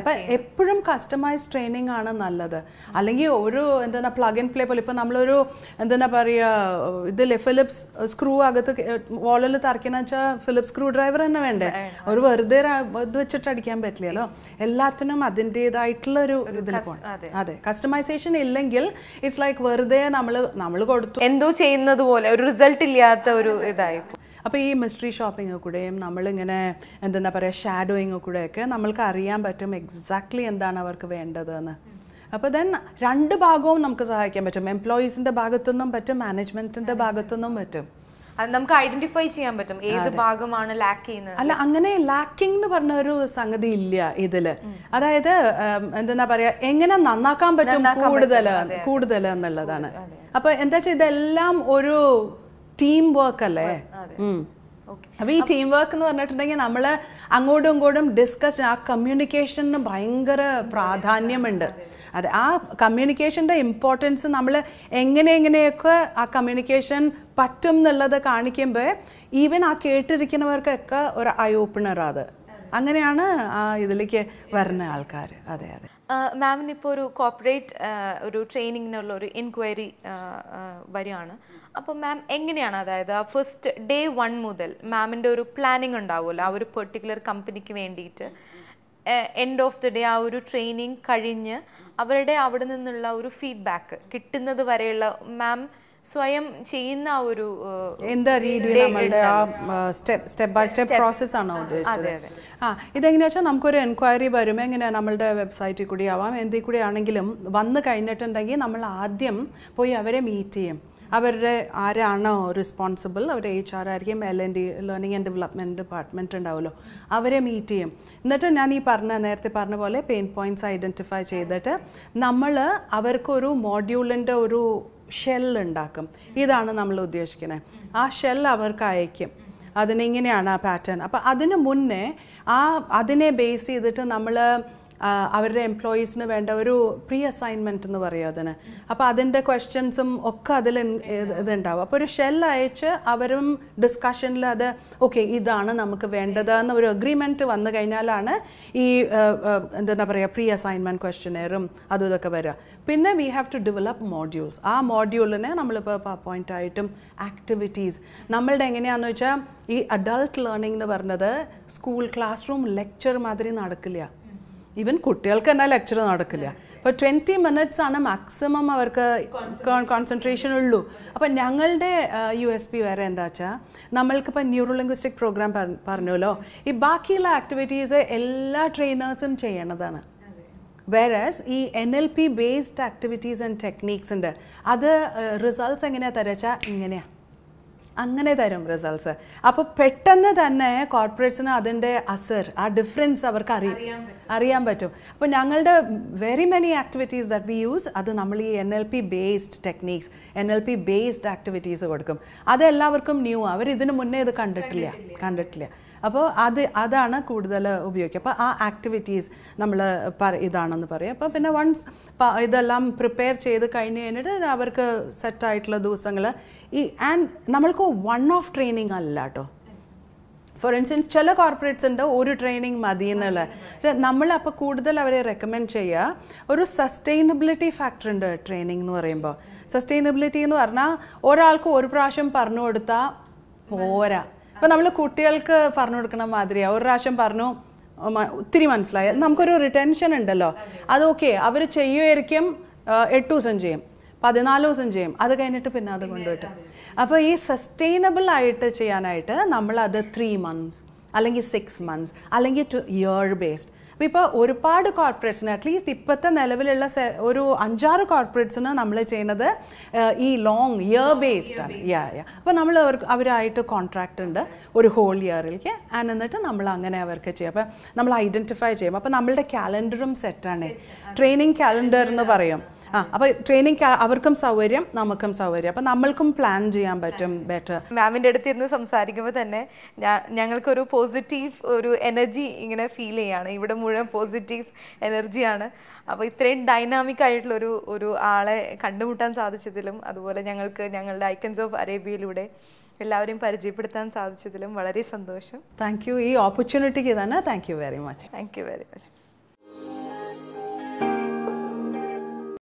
അപ്പൊ എപ്പോഴും കസ്റ്റമൈസ് ട്രെയിനിങ് ആണ് നല്ലത് അല്ലെങ്കിൽ ഒരു എന്താ പ്ലഗ് ആൻഡ് പ്ലേ പോലെ ഇപ്പം നമ്മളൊരു എന്താ പറയുക ഇത് ഫിലിപ്സ് സ്ക്രൂ അകത്ത് വോളിൽ തറയ്ക്കണ വെച്ചാൽ ഫിലിപ്സ് സ്ക്രൂ ഡ്രൈവർ തന്നെ വേണ്ടേ ഒരു വെറുതെ ഇത് വെച്ചിട്ട് അടിക്കാൻ പറ്റില്ലല്ലോ എല്ലാത്തിനും അതിൻ്റെതായിട്ടുള്ള ഒരു ഇതിൽ അതെ കസ്റ്റമൈസേഷൻ ഇല്ലെങ്കിൽ ഇറ്റ്സ് ലൈക്ക് വെറുതെ നമ്മൾ നമ്മൾ കൊടുത്തു എന്തോ ചെയ്യുന്നത് പോലെ ഒരു റിസൾട്ട് ഇല്ലാത്ത ഒരു ഇതായി അപ്പോൾ ഈ മിസ്റ്ററി ഷോപ്പിംഗ് കൂടെയും നമ്മളിങ്ങനെ എന്താ പറയുക ഷാഡോയിങ് കൂടെയൊക്കെ നമ്മൾക്ക് അറിയാൻ പറ്റും എക്സാക്ട്ലി എന്താണ് അവർക്ക് വേണ്ടതെന്ന് അപ്പോൾ ദെൻ രണ്ട് ഭാഗവും നമുക്ക് സഹായിക്കാൻ പറ്റും എംപ്ലോയീസിൻ്റെ ഭാഗത്തുനിന്നും പറ്റും മാനേജ്മെൻറ്റിൻ്റെ ഭാഗത്തുനിന്നും പറ്റും അത് നമുക്ക് ഐഡന്റിഫൈ ചെയ്യാൻ പറ്റും ഏത് ഭാഗമാണ് ലാക്ക് ചെയ്യുന്നത് അല്ല അങ്ങനെ ലാക്കിംഗ് എന്ന് പറഞ്ഞ ഒരു സംഗതി ഇല്ല ഇതില് അതായത് എന്താ പറയാ എങ്ങനെ നന്നാക്കാൻ പറ്റും കൂടുതൽ കൂടുതൽ എന്നുള്ളതാണ് അപ്പൊ എന്താ വെച്ചാൽ ഇതെല്ലാം ഒരു ടീം വർക്ക് അല്ലേ അപ്പൊ ഈ ടീം വർക്ക് എന്ന് പറഞ്ഞിട്ടുണ്ടെങ്കിൽ നമ്മള് അങ്ങോട്ടും ഇങ്ങോട്ടും ഡിസ്കഷൻ ആ കമ്മ്യൂണിക്കേഷന് ഭയങ്കര പ്രാധാന്യമുണ്ട് അത് ആ കമ്മ്യൂണിക്കേഷൻ്റെ ഇമ്പോർട്ടൻസ് നമ്മൾ എങ്ങനെ എങ്ങനെയൊക്കെ ആ കമ്മ്യൂണിക്കേഷൻ പറ്റും എന്നുള്ളത് കാണിക്കുമ്പോൾ ഈവൻ ആ കേട്ടിരിക്കുന്നവർക്കൊക്കെ ഒരു ഐ ഓപ്പണർ അത് അങ്ങനെയാണ് ആ ഇതിലേക്ക് വരുന്ന ആൾക്കാർ അതെ അതെ മാമിന് ഇപ്പോൾ ഒരു കോർപ്പറേറ്റ് ഒരു ട്രെയിനിങ്ങിനുള്ള ഒരു എൻക്വയറി വരികയാണ് അപ്പോൾ മാം എങ്ങനെയാണ് അതായത് ആ ഫസ്റ്റ് ഡേ വൺ മുതൽ മാമിൻ്റെ ഒരു പ്ലാനിങ് ഉണ്ടാവുമല്ലോ ആ ഒരു പെർട്ടിക്കുലർ കമ്പനിക്ക് വേണ്ടിയിട്ട് എൻഡ് ഓഫ് ദി ഡേ ആ ഒരു ട്രെയിനിങ് കഴിഞ്ഞ് അവരുടെ അവിടെ നിന്നുള്ള ഒരു ഫീഡ്ബാക്ക് കിട്ടുന്നത് വരെയുള്ള മാം സ്വയം ചെയ്യുന്ന ആ ഒരു എന്താ രീതിയിൽ നമ്മളുടെ ആ step step by step process ആണോ ഉദ്ദേശിച്ചത് ആ ഇതെങ്ങനെയാ വെച്ചാൽ നമുക്കൊരു എൻക്വയറി വരും എങ്ങനെയാണ് നമ്മളുടെ വെബ്സൈറ്റിൽ കൂടി ആവാം എന്തിൽ കൂടി ആണെങ്കിലും വന്നു കഴിഞ്ഞിട്ടുണ്ടെങ്കിൽ നമ്മൾ ആദ്യം പോയി അവരെ മീറ്റ് ചെയ്യും അവരുടെ ആരാണോ റെസ്പോൺസിബിൾ അവർ എച്ച് ആർ ആയിരിക്കും L N D learning and development department ഉണ്ടാവുമല്ലോ അവരെ മീറ്റ് ചെയ്യും എന്നിട്ട് ഞാൻ ഈ പറഞ്ഞ നേരത്തെ പറഞ്ഞ പോലെ പെയിൻ പോയിൻറ്റ്സ് ഐഡൻറ്റിഫൈ ചെയ്തിട്ട് നമ്മൾ അവർക്കൊരു മോഡ്യൂളിൻ്റെ ഒരു ഷെൽ ഉണ്ടാക്കും ഇതാണ് നമ്മൾ ഉദ്ദേശിക്കുന്നത് ആ ഷെൽ അവർക്ക് അയക്കും അതിനിങ്ങനെയാണ് ആ പാറ്റേൺ അപ്പോൾ അതിന് മുന്നേ ആ അതിനെ ബേസ് ചെയ്തിട്ട് നമ്മൾ അവരുടെ എംപ്ലോയീസിന് വേണ്ട ഒരു പ്രീ അസൈൻമെന്റ് എന്ന് പറയും അതിന് അപ്പോൾ അതിൻ്റെ ക്വസ്റ്റ്യൻസും ഒക്കെ അതിൽ ഇതുണ്ടാവും അപ്പോൾ ഒരു ഷെൽ അയച്ച് അവരും ഡിസ്കഷനിൽ അത് ഓക്കെ ഇതാണ് നമുക്ക് വേണ്ടത് എന്ന ഒരു അഗ്രിമെൻറ്റ് വന്നു കഴിഞ്ഞാലാണ് ഈ എന്താ പറയുക പ്രീ അസൈൻമെൻറ്റ് ക്വസ്റ്റ്യനെയറും അതും ഇതൊക്കെ വരിക പിന്നെ we have to develop modules ആ മോഡ്യൂളിനെ നമ്മളിപ്പോൾ പോയിൻ്റ് ആയിട്ടും ആക്ടിവിറ്റീസ് നമ്മളുടെ എങ്ങനെയാണെന്ന് വെച്ചാൽ ഈ അഡൾട്ട് ലേണിംഗ് എന്ന് പറഞ്ഞത് സ്കൂൾ ക്ലാസ് റൂം ലെക്ചർ മാതിരി നടക്കില്ല ഈവൻ കുട്ടികൾക്ക് തന്നെ ലെക്ചർ നടക്കില്ല അപ്പോൾ ട്വൻറ്റി മിനിറ്റ്സ് ആണ് മാക്സിമം അവർക്ക് കോൺസെൻട്രേഷൻ ഉള്ളൂ അപ്പം ഞങ്ങളുടെ യു എസ് പി വേറെ എന്താ വെച്ചാൽ നമ്മൾക്കിപ്പോൾ ന്യൂറോ ലിംഗ്വിസ്റ്റിക് പ്രോഗ്രാം പറഞ്ഞല്ലോ ഈ ബാക്കിയുള്ള ആക്ടിവിറ്റീസ് എല്ലാ ട്രെയിനേഴ്സും ചെയ്യണതാണ് വേറസ് ഈ N L P based activities and techniques ഉണ്ട് അത് റിസൾട്ട്സ് എങ്ങനെയാണ് തരച്ചാൽ ഇങ്ങനെയാണ് അങ്ങനെ തരും റിസൾട്ട്സ് അപ്പോൾ പെട്ടെന്ന് തന്നെ കോർപ്പറേറ്റ്സിന് അതിൻ്റെ അസർ ആ ഡിഫറൻസ് അവർക്ക് അറിയാം അറിയാൻ പറ്റും അപ്പോൾ ഞങ്ങളുടെ very many activities that we use അത് നമ്മൾ ഈ N L P based techniques N L P based activities കൊടുക്കും അത് എല്ലാവർക്കും ന്യൂ അവർ ഇതിനു മുന്നേ ഇത് കണ്ടിട്ടില്ല കണ്ടിട്ടില്ല അപ്പോൾ അത് അതാണ് കൂടുതൽ ഉപയോഗിക്കുക അപ്പോൾ ആ ആക്ടിവിറ്റീസ് നമ്മൾ ഇതാണെന്ന് പറയും അപ്പോൾ പിന്നെ വൺസ് ഇതെല്ലാം പ്രിപ്പയർ ചെയ്ത് കഴിഞ്ഞ് കഴിഞ്ഞിട്ട് അവർക്ക് സെറ്റായിട്ടുള്ള ദിവസങ്ങൾ ഈ ആൻഡ് നമ്മൾക്ക് വൺ ഓഫ് ട്രെയിനിങ് അല്ല കേട്ടോ ഫോർ ഇൻസ്റ്റൻസ് ചില കോർപ്പറേറ്റ്സ് ഉണ്ട് ഒരു ട്രെയിനിങ് മതി എന്നുള്ള നമ്മൾ അപ്പോൾ കൂടുതൽ അവരെ റെക്കമെൻഡ് ചെയ്യുക ഒരു സസ്റ്റൈനബിലിറ്റി ഫാക്ടർ ഉണ്ട് ട്രെയിനിങ് എന്ന് പറയുമ്പോൾ സസ്റ്റൈനബിലിറ്റി എന്ന് പറഞ്ഞാൽ ഒരാൾക്ക് ഒരു പ്രാവശ്യം പറഞ്ഞു കൊടുത്താൽ പോരാ അപ്പോൾ നമ്മൾ കുട്ടികൾക്ക് പറഞ്ഞു കൊടുക്കണ മാതിരിയാണ് ഒരു പ്രാവശ്യം പറഞ്ഞു ഒത്തിരി മനസ്സിലായി നമുക്കൊരു റിട്ടൻഷൻ ഉണ്ടല്ലോ അത് ഓക്കെ അവർ ചെയ്യുമായിരിക്കും എട്ട് ദിവസം ചെയ്യും പതിനാല് ദിവസം ചെയ്യും അത് കഴിഞ്ഞിട്ട് പിന്നെ അത് കൊണ്ടുപോയിട്ട് അപ്പോൾ ഈ സസ്റ്റൈനബിൾ ആയിട്ട് ചെയ്യാനായിട്ട് നമ്മൾ അത് ത്രീ മന്ത്സ് അല്ലെങ്കിൽ സിക്സ് മന്ത്സ് അല്ലെങ്കിൽ ടു ഇയർ ബേസ്ഡ് അപ്പോൾ ഇപ്പോൾ ഒരുപാട് കോർപ്പറേറ്റ്സിന് അറ്റ്ലീസ്റ്റ് ഇപ്പോഴത്തെ നിലവിലുള്ള ഒരു അഞ്ചാറ് കോർപ്പറേറ്റ്സിന് നമ്മൾ ചെയ്യുന്നത് ഈ ലോങ് ഇയർ ബേസ്ഡ് ആണ് യാ യാ അപ്പോൾ നമ്മൾ അവർക്ക് അവരായിട്ട് കോൺട്രാക്റ്റ് ഉണ്ട് ഒരു ഹോൾ ഇയറിലേക്ക് ആൻഡ് എന്നിട്ട് നമ്മൾ അങ്ങനെ അവർക്ക് ചെയ്യാം അപ്പോൾ നമ്മൾ ഐഡൻറ്റിഫൈ ചെയ്യും അപ്പോൾ നമ്മളുടെ കാലണ്ടറും സെറ്റാണ് ട്രെയിനിങ് കാലണ്ടർ എന്ന് പറയും ആ അപ്പോൾ ട്രെയിനിങ് അവർക്കും സൗകര്യം നമുക്കും സൗകര്യം അപ്പൊ നമ്മൾക്കും പ്ലാൻ ചെയ്യാൻ പറ്റും ബെറ്റർ മാമിൻ്റെ അടുത്ത് ഇരുന്ന് സംസാരിക്കുമ്പോൾ തന്നെ ഞങ്ങൾക്കൊരു പോസിറ്റീവ് ഒരു എനർജി ഇങ്ങനെ ഫീൽ ചെയ്യാണ് ഇവിടെ മുഴുവൻ പോസിറ്റീവ് എനർജിയാണ് അപ്പോൾ ഇത്രയും ഡൈനാമിക് ആയിട്ടുള്ള ഒരു ഒരു ആളെ കണ്ടുമുട്ടാൻ സാധിച്ചതിലും അതുപോലെ ഞങ്ങൾക്ക് ഞങ്ങളുടെ ഐക്കൻസ് ഓഫ് അറേബ്യയിലൂടെ എല്ലാവരെയും പരിചയപ്പെടുത്താൻ സാധിച്ചതിലും വളരെ സന്തോഷം താങ്ക് യു ഈ ഓപ്പർച്യൂണിറ്റിക്ക് തന്നെ thank you very much thank you very much